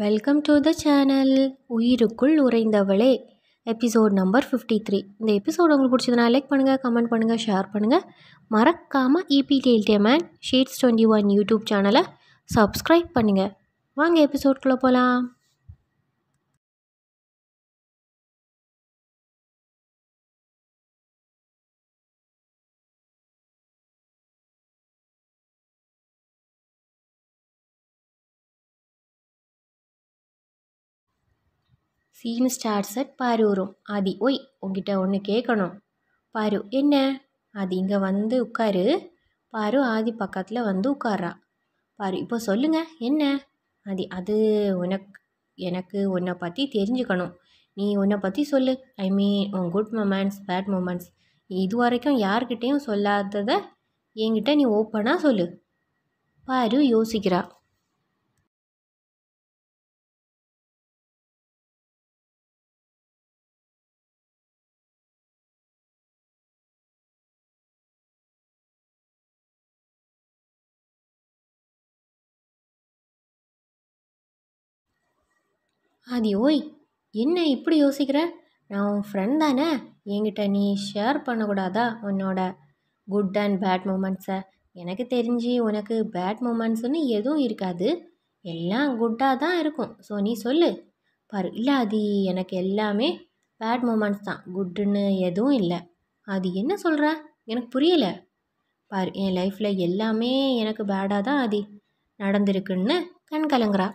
Welcome to the channel உயிருக்குள் உறைந்தவளே episode number fifty three இந்த எபிசோட் உங்களுக்கு பிடிச்சதுனா லைக் பண்ணுங்கள் கமெண்ட் பண்ணுங்கள் ஷேர் பண்ணுங்கள் மறக்காமல் இபிடிஎல்டி e man shades twenty one YouTube சேனலை சப்ஸ்கிரைப் பண்ணுங்கள் வாங்க எபிசோட்குள்ளே போகலாம் சீன் ஸ்டார்ஸ் அட் பாரூரும் ஆதி ஒய் உங்ககிட்ட ஒன்று கேட்கணும் பாரு என்ன ஆதி இங்கே வந்து உட்காரு பாரு ஆதி பக்கத்தில் வந்து உட்காரா பாரு இப்போ சொல்லுங்கள் என்ன ஆதி அது உனக்கு எனக்கு உன்னை பற்றி தெரிஞ்சுக்கணும் நீ உன்னை பற்றி சொல்லு ஐ மீன் உன் குட் மூமெண்ட்ஸ் பேட் மூமெண்ட்ஸ் இது வரைக்கும் யார்கிட்டேயும் சொல்லாததை என்கிட்ட நீ ஓப்பனாக சொல்லு பாரு யோசிக்கிறா ஆதி ஓய் என்ன இப்படி யோசிக்கிற நான் உன் ஃப்ரெண்ட் தானே என்கிட்ட நீ ஷேர் பண்ணக்கூடாதா உன்னோட குட் அண்ட் பேட் மூமெண்ட்ஸை எனக்கு தெரிஞ்சு உனக்கு பேட் மூமெண்ட்ஸ்னு எதுவும் இருக்காது எல்லாம் குட்டாக தான் இருக்கும் ஸோ நீ சொல்லு பாரு இல்லை அது எனக்கு எல்லாமே பேட் மூமெண்ட்ஸ் தான் குட்டுன்னு எதுவும் இல்லை அது என்ன சொல்கிற எனக்கு புரியலை பாரு என் லைஃப்பில் எல்லாமே எனக்கு பேடாக தான் அது நடந்திருக்குன்னு கண் கலங்குறா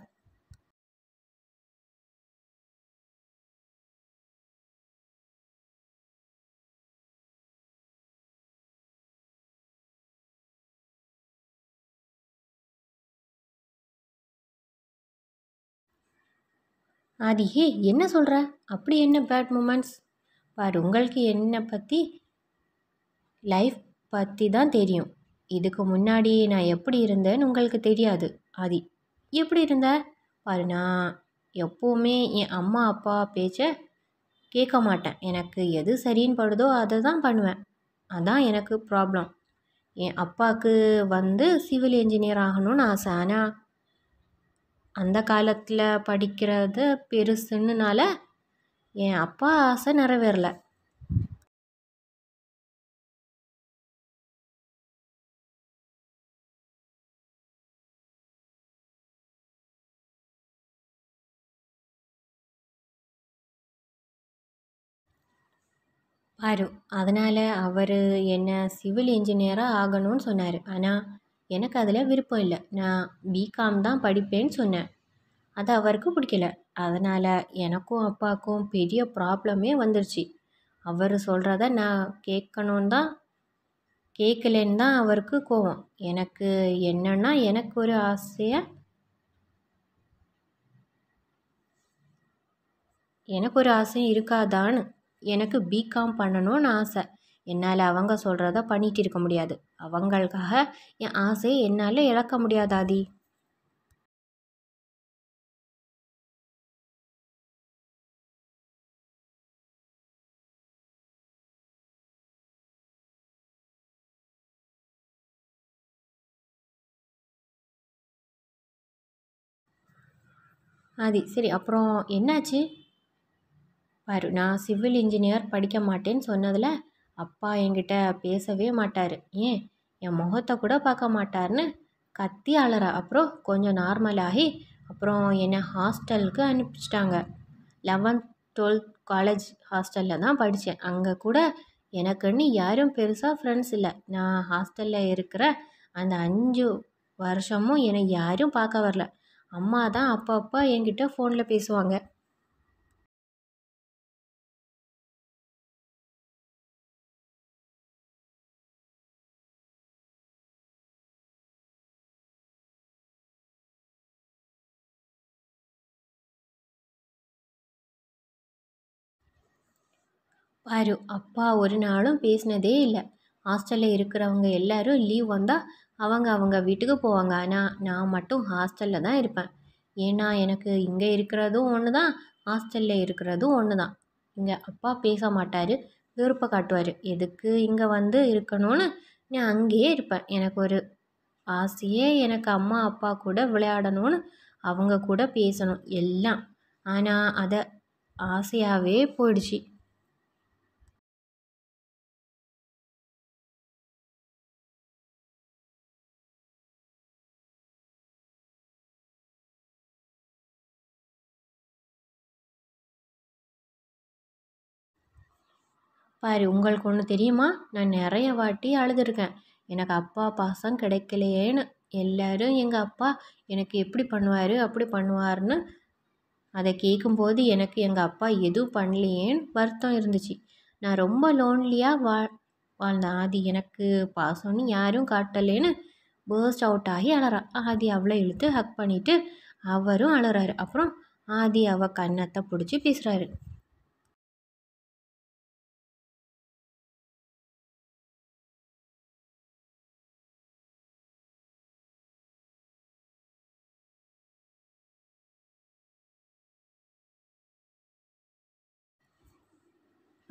ஆதி ஹே என்ன சொல்கிற அப்படி என்ன பேட் மூமெண்ட்ஸ் பார் உங்களுக்கு என்னை பற்றி லைஃப் பற்றி தான் தெரியும் இதுக்கு முன்னாடி நான் எப்படி இருந்தேன்னு உங்களுக்கு தெரியாது ஆதி எப்படி இருந்த பார் நான் எப்போவுமே என் அம்மா அப்பா பேச்சை கேட்க மாட்டேன் எனக்கு எது சரின்னு படுதோ அதை தான் பண்ணுவேன் அதான் எனக்கு ப்ராப்ளம் என் அப்பாவுக்கு வந்து சிவில் என்ஜினியர் ஆகணும்னு ஆசை ஆனால் அந்த காலத்தில் படிக்கிறது பெருசுன்னுனால என் அப்பா ஆசை நிறைவேறல வரும் அதனால் அவர் என்னை சிவில் இன்ஜினியராக ஆகணும்னு சொன்னார் ஆனால் எனக்கு அதில் விருப்பம் இல்லை நான் பிகாம் தான் படிப்பேன்னு சொன்னேன் அது அவருக்கு பிடிக்கல அதனால் எனக்கும் அப்பாவுக்கும் பெரிய ப்ராப்ளமே வந்துருச்சு அவர் சொல்கிறத நான் கேட்கணுன்னு தான் கேட்கலன்னு தான் அவருக்கு கோவம் எனக்கு என்னன்னா எனக்கு ஒரு ஆசையை எனக்கு ஒரு ஆசையும் இருக்காதான்னு எனக்கு பிகாம் பண்ணணும்னு ஆசை என்னால் அவங்க சொல்கிறத பண்ணிகிட்டு இருக்க முடியாது அவங்களுக்காக என் ஆசையை என்னால் இழக்க முடியாதாதி ஆதி சரி அப்புறம் என்னாச்சு பாரு நான் சிவில் இன்ஜினியர் படிக்க மாட்டேன்னு சொன்னதில் அப்பா என்கிட்ட பேசவே மாட்டார் ஏன் என் முகத்தை கூட பார்க்க மாட்டார்னு கத்தி அலற அப்புறம் கொஞ்சம் நார்மலாகி அப்புறம் என்னை ஹாஸ்டலுக்கு அனுப்பிச்சிட்டாங்க லெவன்த் டுவெல்த் காலேஜ் ஹாஸ்டலில் தான் படித்தேன் அங்கே கூட எனக்குன்னு யாரும் பெருசாக ஃப்ரெண்ட்ஸ் இல்லை நான் ஹாஸ்டலில் இருக்கிற அந்த அஞ்சு வருஷமும் என்னை யாரும் பார்க்க வரல அம்மா தான் அப்பப்போ என்கிட்ட ஃபோனில் பேசுவாங்க பாரு அப்பா ஒரு நாளும் பேசினதே இல்லை ஹாஸ்டலில் இருக்கிறவங்க எல்லாரும் லீவ் வந்தால் அவங்க அவங்க வீட்டுக்கு போவாங்க ஆனால் நான் மட்டும் ஹாஸ்டலில் தான் இருப்பேன் ஏன்னா எனக்கு இங்கே இருக்கிறதும் ஒன்று தான் ஹாஸ்டலில் இருக்கிறதும் ஒன்று தான் இங்கே அப்பா பேச மாட்டார் விருப்பம் காட்டுவார் எதுக்கு இங்கே வந்து இருக்கணும்னு நான் அங்கேயே இருப்பேன் எனக்கு ஒரு ஆசையே எனக்கு அம்மா அப்பா கூட விளையாடணும்னு அவங்க கூட பேசணும் எல்லாம் ஆனால் அதை ஆசையாகவே போயிடுச்சு பார் உங்களுக்கு ஒன்று தெரியுமா நான் நிறைய வாட்டி அழுதுருக்கேன் எனக்கு அப்பா பாசம் கிடைக்கலையேன்னு எல்லோரும் எங்கள் அப்பா எனக்கு எப்படி பண்ணுவார் அப்படி பண்ணுவார்னு அதை கேட்கும்போது எனக்கு எங்கள் அப்பா எதுவும் பண்ணலையேன்னு வருத்தம் இருந்துச்சு நான் ரொம்ப லோன்லியாக வா வாழ்ந்தேன் ஆதி எனக்கு பாசம்னு யாரும் காட்டலேன்னு பேர்ஸ்ட் அவுட் ஆகி அழகா ஆதி அவளை இழுத்து ஹக் பண்ணிவிட்டு அவரும் அழறாரு அப்புறம் ஆதி அவள் கன்னத்தை பிடிச்சி பேசுகிறாரு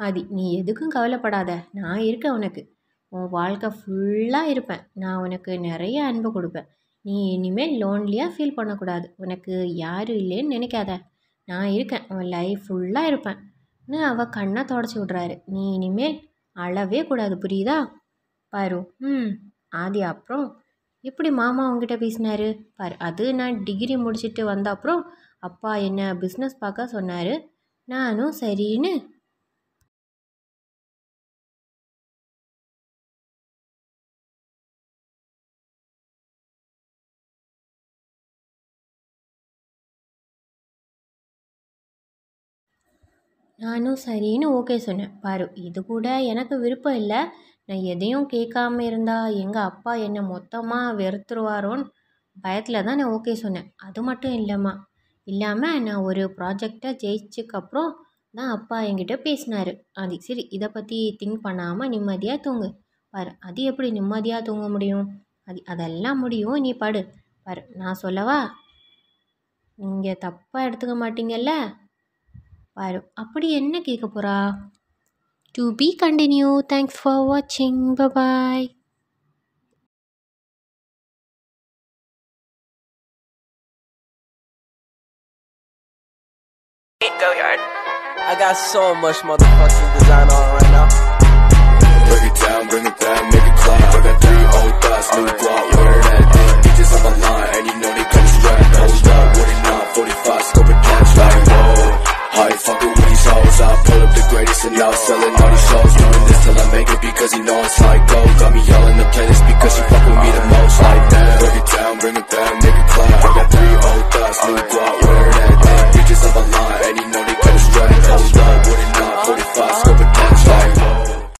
ஆதி நீ எதுக்கும் கவலைப்படாத நான் இருக்கேன் உனக்கு உன் வாழ்க்கை ஃபுல்லாக இருப்பேன் நான் உனக்கு நிறைய அன்பு கொடுப்பேன் நீ இனிமேல் லோன்லியாக ஃபீல் பண்ணக்கூடாது உனக்கு யாரும் இல்லைன்னு நினைக்காத நான் இருக்கேன் உன் லைஃப் ஃபுல்லாக இருப்பேன்னு அவள் கண்ணை தொடச்சி விட்றாரு நீ இனிமேல் அழவே கூடாது புரியுதா பாரு ம் ஆதி அப்புறம் எப்படி மாமா உங்ககிட்ட பேசினாரு பார் அது நான் டிகிரி முடிச்சுட்டு வந்த அப்புறம் அப்பா என்ன பிஸ்னஸ் பார்க்க சொன்னார் நானும் சரின்னு நானும் சரின்னு ஓகே சொன்னேன் பாரு இது கூட எனக்கு விருப்பம் இல்லை நான் எதையும் கேட்காம இருந்தால் எங்கள் அப்பா என்னை மொத்தமாக வெறுத்துருவாரோன்னு பயத்தில் தான் நான் ஓகே சொன்னேன் அது மட்டும் இல்லைம்மா இல்லாமல் நான் ஒரு ப்ராஜெக்டை ஜெயிச்சதுக்கப்புறம் தான் அப்பா என்கிட்ட பேசினார் அது சரி இதை பற்றி திங்க் பண்ணாமல் நிம்மதியாக தூங்கு பாரு அது எப்படி நிம்மதியாக தூங்க முடியும் அது அதெல்லாம் முடியும் நீ படு பாரு நான் சொல்லவா நீங்கள் தப்பாக எடுத்துக்க மாட்டீங்கல்ல வரும் அப்படி என்ன கேட்க போகிறா to be continue thanks for வாட்சிங் bye bye Go yard. I got so much motherfucking design all around.